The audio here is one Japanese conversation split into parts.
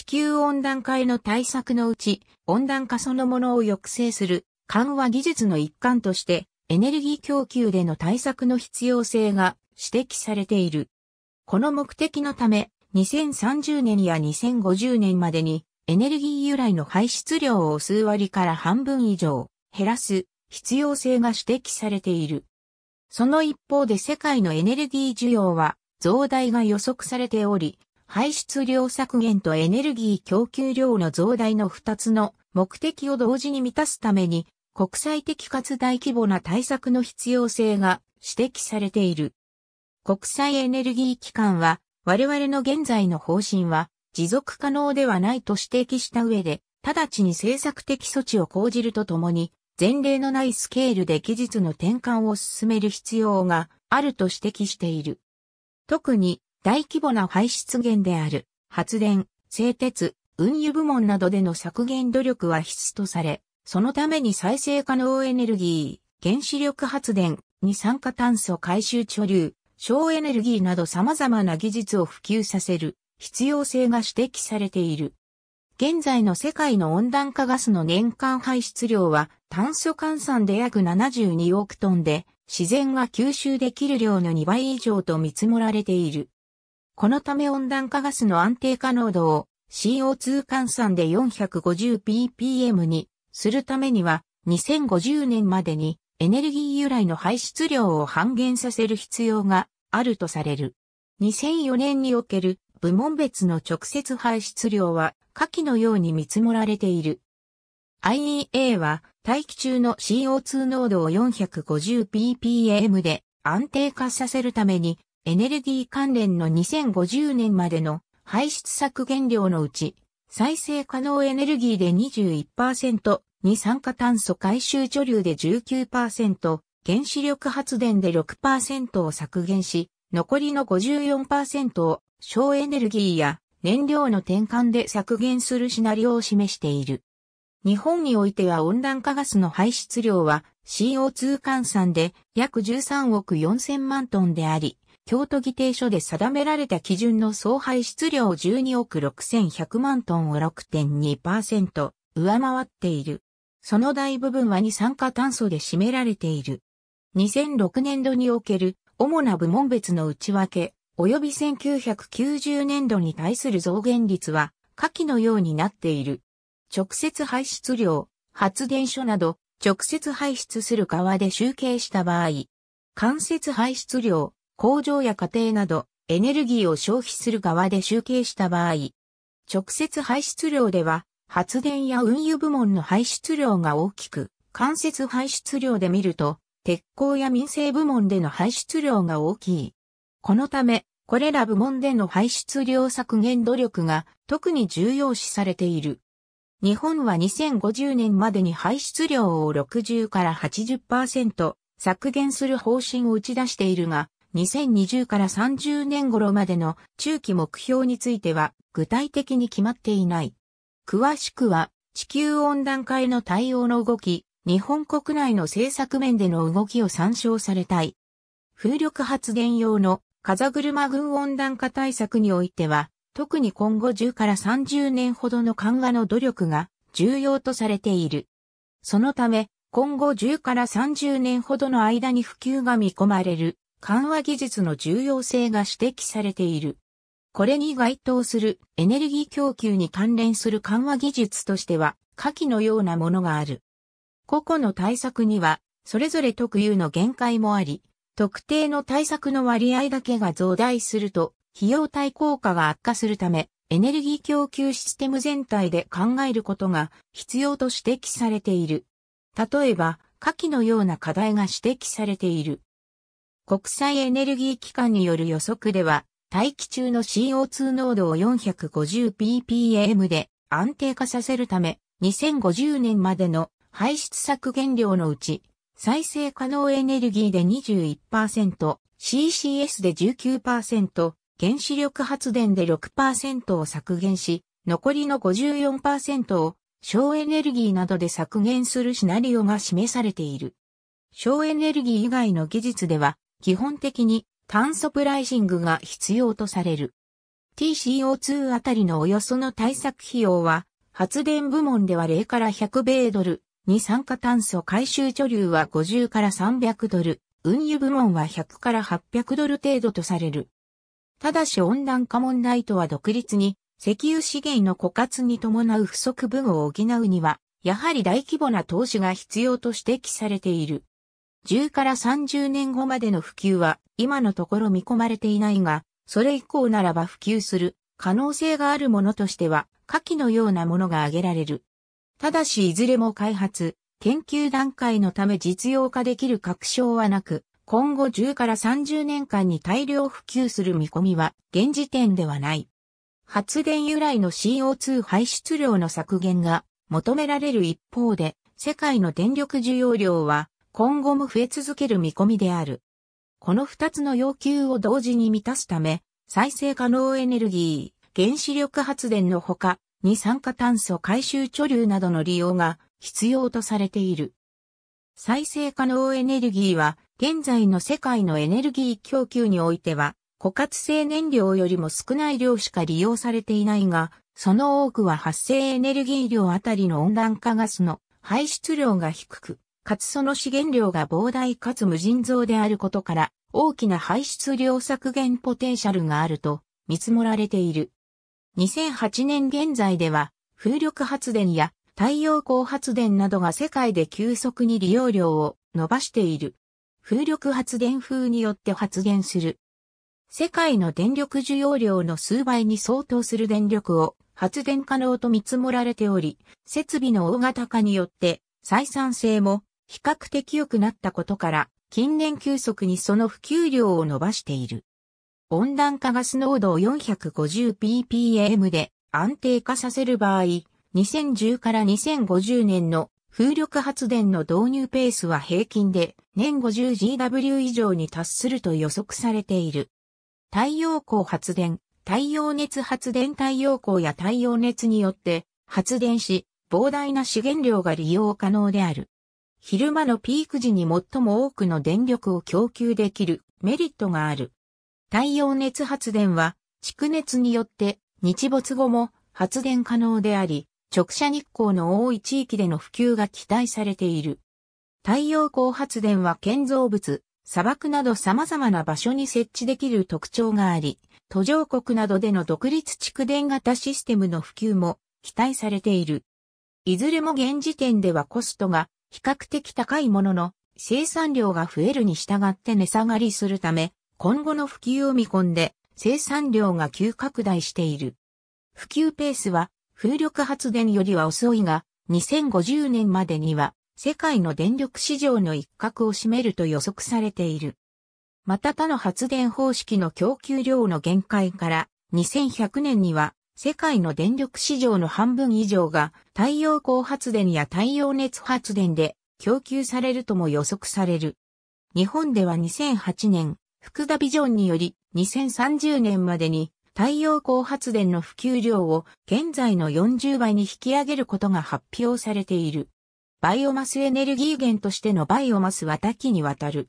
地球温暖化への対策のうち、温暖化そのものを抑制する緩和技術の一環として、エネルギー供給での対策の必要性が指摘されている。この目的のため、2030年や2050年までに、エネルギー由来の排出量を数割から半分以上減らす必要性が指摘されている。その一方で世界のエネルギー需要は増大が予測されており、排出量削減とエネルギー供給量の増大の2つの目的を同時に満たすために、国際的かつ大規模な対策の必要性が指摘されている。国際エネルギー機関は、我々の現在の方針は、持続可能ではないと指摘した上で、直ちに政策的措置を講じるとともに、前例のないスケールで技術の転換を進める必要があると指摘している。特に大規模な排出源である発電、製鉄、運輸部門などでの削減努力は必須とされ、そのために再生可能エネルギー、原子力発電、二酸化炭素回収貯留、省エネルギーなど様々な技術を普及させる必要性が指摘されている。現在の世界の温暖化ガスの年間排出量は炭素換算で約72億トンで自然が吸収できる量の2倍以上と見積もられている。このため温暖化ガスの安定化濃度を CO2 換算で 450ppm にするためには2050年までにエネルギー由来の排出量を半減させる必要があるとされる。2004年における部門別の直接排出量は下記のように見積もられている。IEA は大気中の CO2 濃度を 450ppm で安定化させるためにエネルギー関連の2050年までの排出削減量のうち、再生可能エネルギーで21%、二酸化炭素回収貯留で19%、原子力発電で6%を削減し、残りの54%を省エネルギーや燃料の転換で削減するシナリオを示している。日本においては温暖化ガスの排出量は CO2 換算で約13億4000万トンであり、京都議定書で定められた基準の総排出量12億6100万トンを6.2%上回っている。その大部分は二酸化炭素で占められている。2006年度における主な部門別の内訳、及び1990年度に対する増減率は下記のようになっている。直接排出量、発電所など直接排出する側で集計した場合、間接排出量、工場や家庭などエネルギーを消費する側で集計した場合、直接排出量では発電や運輸部門の排出量が大きく、間接排出量で見ると、鉄鋼や民生部門での排出量が大きい。このため、これら部門での排出量削減努力が特に重要視されている。日本は2050年までに排出量を60から80%削減する方針を打ち出しているが、2020から30年頃までの中期目標については具体的に決まっていない。詳しくは地球温暖化への対応の動き、日本国内の政策面での動きを参照されたい。風力発電用の風車群温暖化対策においては、特に今後10から30年ほどの緩和の努力が重要とされている。そのため、今後10から30年ほどの間に普及が見込まれる緩和技術の重要性が指摘されている。これに該当するエネルギー供給に関連する緩和技術としては、下記のようなものがある。個々の対策には、それぞれ特有の限界もあり、特定の対策の割合だけが増大すると、費用対効果が悪化するため、エネルギー供給システム全体で考えることが必要と指摘されている。例えば、下記のような課題が指摘されている。国際エネルギー機関による予測では、大気中の CO2 濃度を 450ppm で安定化させるため、2050年までの排出削減量のうち、再生可能エネルギーで21%、CCS で19%、原子力発電で6%を削減し、残りの54%を省エネルギーなどで削減するシナリオが示されている。省エネルギー以外の技術では、基本的に炭素プライシングが必要とされる。TCO2 あたりのおよその対策費用は、発電部門では0から100米ドル、二酸化炭素回収貯留は50から300ドル、運輸部門は100から800ドル程度とされる。ただし温暖化問題とは独立に、石油資源の枯渇に伴う不足分を補うには、やはり大規模な投資が必要と指摘されている。10から30年後までの普及は今のところ見込まれていないが、それ以降ならば普及する可能性があるものとしては、下記のようなものが挙げられる。ただしいずれも開発、研究段階のため実用化できる確証はなく、今後10から30年間に大量普及する見込みは現時点ではない。発電由来の CO2 排出量の削減が求められる一方で、世界の電力需要量は今後も増え続ける見込みである。この二つの要求を同時に満たすため、再生可能エネルギー、原子力発電のほか、二酸化炭素回収貯留などの利用が必要とされている。再生可能エネルギーは、現在の世界のエネルギー供給においては、枯渇性燃料よりも少ない量しか利用されていないが、その多くは発生エネルギー量あたりの温暖化ガスの排出量が低く、かつその資源量が膨大かつ無尽蔵であることから、大きな排出量削減ポテンシャルがあると見積もられている。2008年現在では、風力発電や太陽光発電などが世界で急速に利用量を伸ばしている。風力発電風によって発電する。世界の電力需要量の数倍に相当する電力を発電可能と見積もられており、設備の大型化によって採算性も比較的良くなったことから、近年急速にその普及量を伸ばしている。温暖化ガス濃度を 450ppm で安定化させる場合、2010から2050年の風力発電の導入ペースは平均で年 50GW 以上に達すると予測されている。太陽光発電、太陽熱発電太陽光や太陽熱によって発電し、膨大な資源量が利用可能である。昼間のピーク時に最も多くの電力を供給できるメリットがある。太陽熱発電は、蓄熱によって日没後も発電可能であり、直射日光の多い地域での普及が期待されている。太陽光発電は建造物、砂漠など様々な場所に設置できる特徴があり、途上国などでの独立蓄電型システムの普及も期待されている。いずれも現時点ではコストが比較的高いものの、生産量が増えるに従って値下がりするため、今後の普及を見込んで、生産量が急拡大している。普及ペースは、風力発電よりは遅いが、2050年までには、世界の電力市場の一角を占めると予測されている。また他の発電方式の供給量の限界から、2100年には世界の電力市場の半分以上が太陽光発電や太陽熱発電で供給されるとも予測される。日本では2008年、福田ビジョンにより2030年までに太陽光発電の普及量を現在の40倍に引き上げることが発表されている。バイオマスエネルギー源としてのバイオマスは多岐にわたる。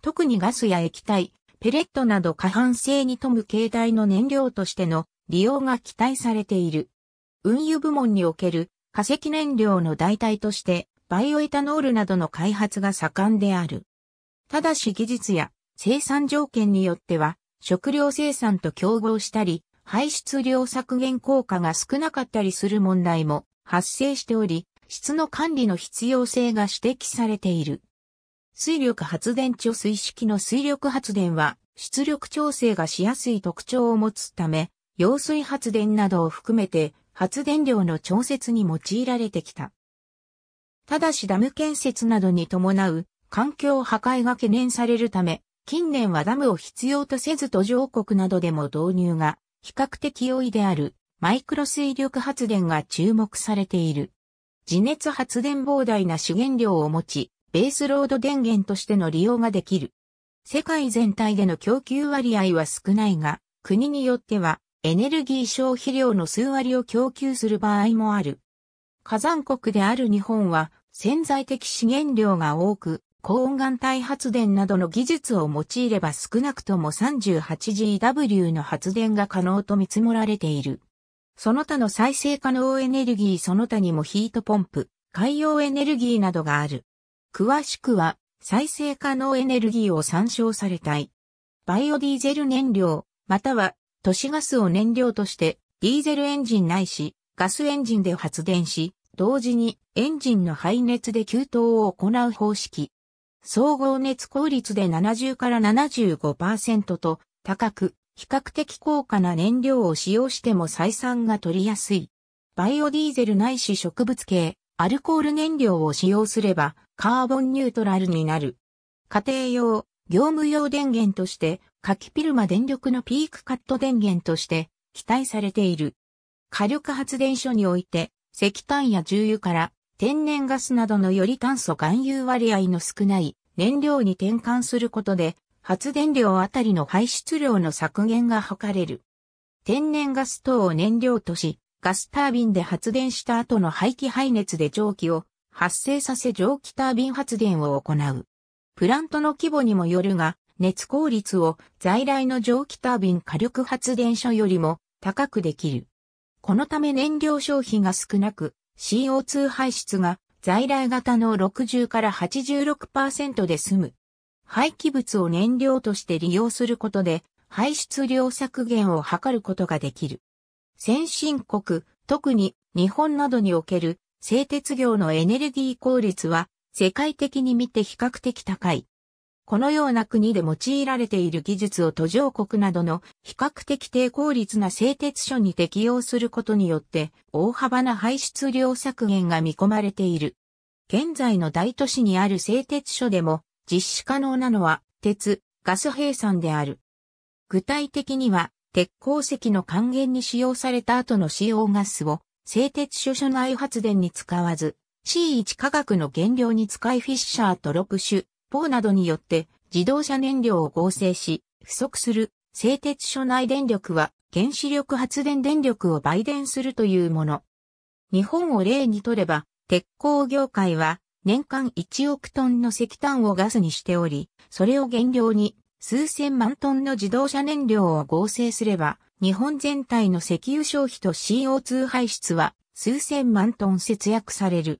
特にガスや液体、ペレットなど過半性に富む形態の燃料としての利用が期待されている。運輸部門における化石燃料の代替としてバイオエタノールなどの開発が盛んである。ただし技術や生産条件によっては食料生産と競合したり排出量削減効果が少なかったりする問題も発生しており質の管理の必要性が指摘されている。水力発電所水式の水力発電は出力調整がしやすい特徴を持つため揚水発電などを含めて発電量の調節に用いられてきた。ただしダム建設などに伴う環境破壊が懸念されるため、近年はダムを必要とせず途上国などでも導入が比較的容易であるマイクロ水力発電が注目されている。地熱発電膨大な資源量を持ち、ベースロード電源としての利用ができる。世界全体での供給割合は少ないが、国によってはエネルギー消費量の数割を供給する場合もある。火山国である日本は潜在的資源量が多く、高温岩体発電などの技術を用いれば少なくとも 38GW の発電が可能と見積もられている。その他の再生可能エネルギーその他にもヒートポンプ、海洋エネルギーなどがある。詳しくは再生可能エネルギーを参照されたい。バイオディーゼル燃料、または都市ガスを燃料としてディーゼルエンジンないしガスエンジンで発電し、同時にエンジンの排熱で給湯を行う方式。総合熱効率で70から75%と高く、比較的高価な燃料を使用しても採算が取りやすい。バイオディーゼルないし植物系、アルコール燃料を使用すればカーボンニュートラルになる。家庭用、業務用電源として、カキピルマ電力のピークカット電源として期待されている。火力発電所において、石炭や重油から天然ガスなどのより炭素含有割合の少ない燃料に転換することで、発電量あたりの排出量の削減が図れる。天然ガス等を燃料とし、ガスタービンで発電した後の排気排熱で蒸気を発生させ蒸気タービン発電を行う。プラントの規模にもよるが、熱効率を在来の蒸気タービン火力発電所よりも高くできる。このため燃料消費が少なく、CO2 排出が在来型の60から86%で済む。廃棄物を燃料として利用することで、排出量削減を図ることができる。先進国、特に日本などにおける製鉄業のエネルギー効率は世界的に見て比較的高い。このような国で用いられている技術を途上国などの比較的低効率な製鉄所に適用することによって大幅な排出量削減が見込まれている。現在の大都市にある製鉄所でも実施可能なのは鉄、ガス閉鎖である。具体的には鉄鉱石の還元に使用された後の使用ガスを製鉄所所内発電に使わず C1 化学の原料に使いフィッシャーと六種、ポーなどによって自動車燃料を合成し、不足する製鉄所内電力は原子力発電電力を売電するというもの。日本を例にとれば、鉄鋼業界は年間1億トンの石炭をガスにしており、それを原料に数千万トンの自動車燃料を合成すれば、日本全体の石油消費と CO2 排出は数千万トン節約される。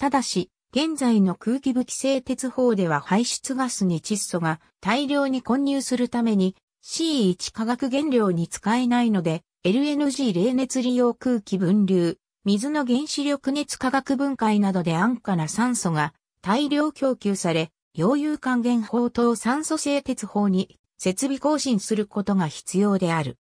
ただし、現在の空気武器製鉄法では排出ガスに窒素が大量に混入するために C1 化学原料に使えないので LNG 冷熱利用空気分流、水の原子力熱化学分解などで安価な酸素が大量供給され、溶融還元法等酸素製鉄法に設備更新することが必要である。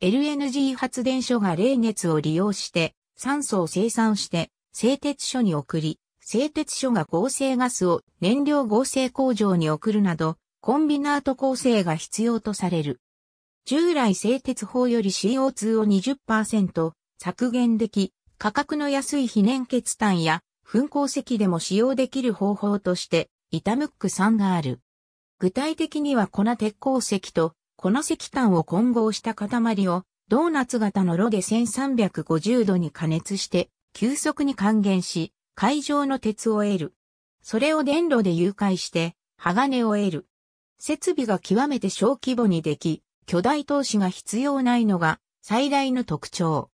LNG 発電所が冷熱を利用して酸素を生産して製鉄所に送り、製鉄所が合成ガスを燃料合成工場に送るなど、コンビナート構成が必要とされる。従来製鉄法より CO2 を20%削減でき、価格の安い非燃結炭や噴鉱石でも使用できる方法として、イタムック3がある。具体的には粉鉄鉱石と粉石炭を混合した塊をドーナツ型の炉で1350度に加熱して急速に還元し、海上の鉄を得る。それを電炉で誘拐して、鋼を得る。設備が極めて小規模にでき、巨大投資が必要ないのが最大の特徴。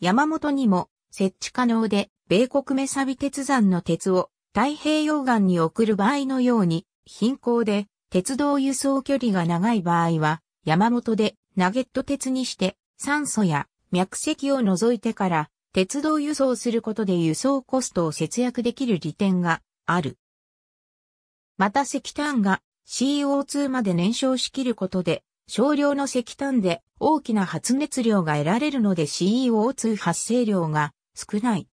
山本にも設置可能で、米国メサビ鉄山の鉄を太平洋岸に送る場合のように、貧困で鉄道輸送距離が長い場合は、山本でナゲット鉄にして酸素や脈石を除いてから鉄道輸送することで輸送コストを節約できる利点がある。また石炭が CO2 まで燃焼しきることで少量の石炭で大きな発熱量が得られるので CO2 発生量が少ない。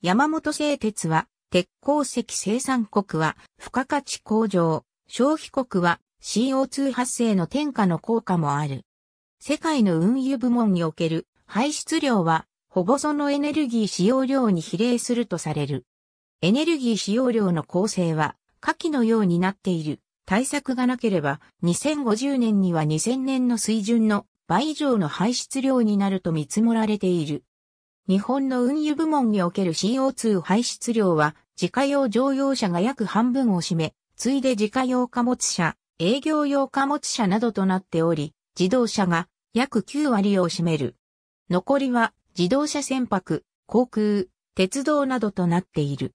山本製鉄は鉄鉱石生産国は付加価値向上、消費国は CO2 発生の転嫁の効果もある。世界の運輸部門における排出量はほぼそのエネルギー使用量に比例するとされる。エネルギー使用量の構成は、下記のようになっている。対策がなければ、2050年には2000年の水準の倍以上の排出量になると見積もられている。日本の運輸部門における CO2 排出量は、自家用乗用車が約半分を占め、次いで自家用貨物車、営業用貨物車などとなっており、自動車が約9割を占める。残りは自動車船舶、航空、鉄道などとなっている。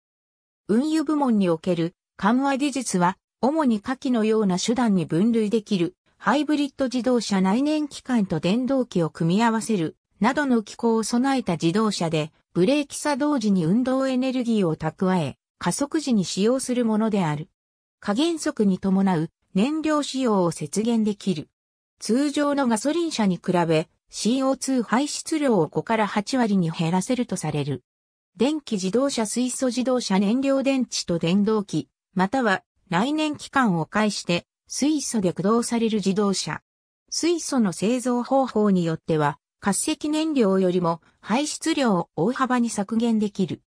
運輸部門における緩和技術は、主に下記のような手段に分類できる、ハイブリッド自動車内燃機関と電動機を組み合わせる、などの機構を備えた自動車で、ブレーキ作動時に運動エネルギーを蓄え、加速時に使用するものである。加減速に伴う燃料使用を節減できる。通常のガソリン車に比べ、CO2 排出量を5から8割に減らせるとされる。電気自動車水素自動車燃料電池と電動機、または来年期間を介して水素で駆動される自動車。水素の製造方法によっては、化石燃料よりも排出量を大幅に削減できる。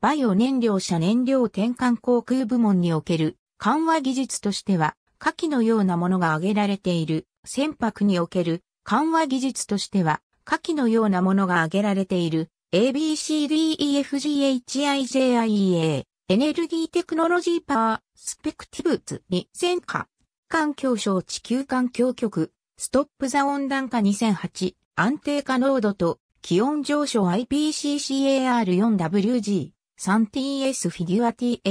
バイオ燃料車燃料転換航空部門における緩和技術としては、下記のようなものが挙げられている。船舶における緩和技術としては、下記のようなものが挙げられている ABCDEFGHIJIEA エネルギーテクノロジーパースペクティブズ2000環境省地球環境局ストップザ温暖化2008安定化濃度と気温上昇 IPCCAR4WG 3TS フィギュア TS2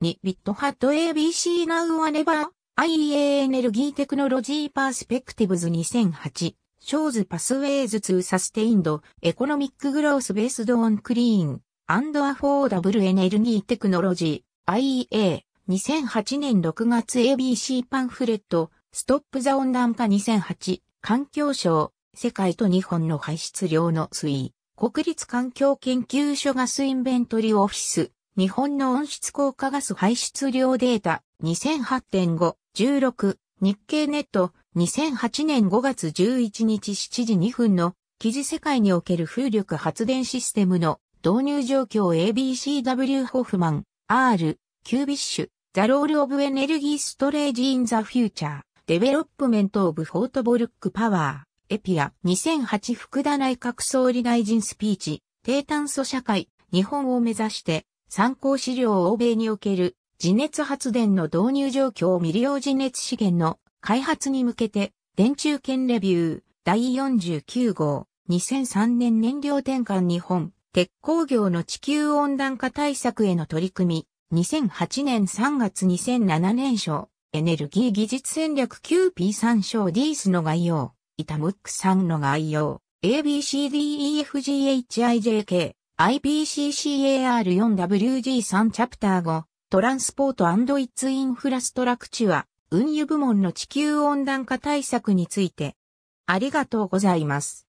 ビットハット ABC Now or Never IEA エネルギーテクノロジーパースペクティブズ2008、ショーズパスウェイズ2サステインド、エコノミックグロースベースドオンクリーン、アンドアフォーダブルエネルギーテクノロジー、IEA、2008年6月 ABC パンフレット、ストップザ温暖化2008、環境省、世界と日本の排出量の推移、国立環境研究所ガスインベントリーオフィス、日本の温室効果ガス排出量データ2008.5-16日経ネット2008年5月11日7時2分の記事世界における風力発電システムの導入状況 ABCW ホフマン R キュービッシュザロールオブエネルギーストレージインザフューチャーデベロップメントオブフォートボルックパワーエピア2008福田内閣総理大臣スピーチ低炭素社会日本を目指して参考資料欧米における地熱発電の導入状況未利用地熱資源の開発に向けて、電柱圏レビュー第49号2003年燃料転換日本鉄鋼業の地球温暖化対策への取り組み2008年3月2007年賞エネルギー技術戦略 q p 3賞ディースの概要イタムックさんの概要 ABCDEFGHIJK i p c c a r 4 w g 3チャプター5、トランスポートイッツインフラストラクチュア、運輸部門の地球温暖化対策について、ありがとうございます。